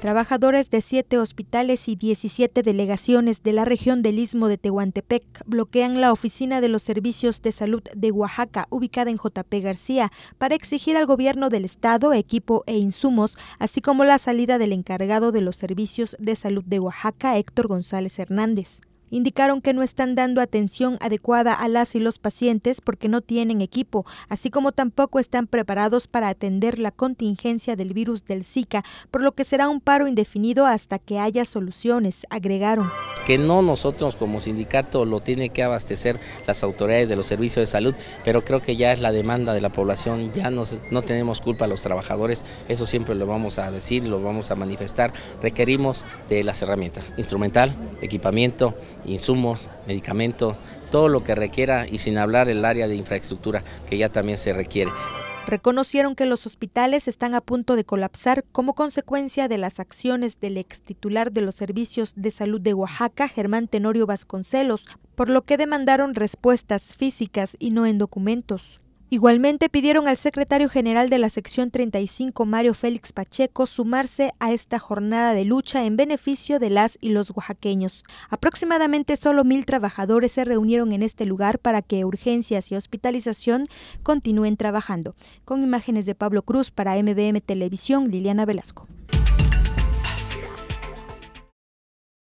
Trabajadores de siete hospitales y 17 delegaciones de la región del Istmo de Tehuantepec bloquean la oficina de los servicios de salud de Oaxaca, ubicada en JP García, para exigir al gobierno del estado equipo e insumos, así como la salida del encargado de los servicios de salud de Oaxaca, Héctor González Hernández. Indicaron que no están dando atención adecuada a las y los pacientes porque no tienen equipo, así como tampoco están preparados para atender la contingencia del virus del Zika, por lo que será un paro indefinido hasta que haya soluciones, agregaron. Que no nosotros como sindicato lo tiene que abastecer las autoridades de los servicios de salud, pero creo que ya es la demanda de la población, ya no tenemos culpa a los trabajadores, eso siempre lo vamos a decir, lo vamos a manifestar. Requerimos de las herramientas, instrumental, equipamiento, insumos, medicamentos, todo lo que requiera y sin hablar el área de infraestructura que ya también se requiere. Reconocieron que los hospitales están a punto de colapsar como consecuencia de las acciones del ex titular de los servicios de salud de Oaxaca, Germán Tenorio Vasconcelos, por lo que demandaron respuestas físicas y no en documentos. Igualmente pidieron al secretario general de la sección 35, Mario Félix Pacheco, sumarse a esta jornada de lucha en beneficio de las y los oaxaqueños. Aproximadamente solo mil trabajadores se reunieron en este lugar para que urgencias y hospitalización continúen trabajando. Con imágenes de Pablo Cruz para MBM Televisión, Liliana Velasco.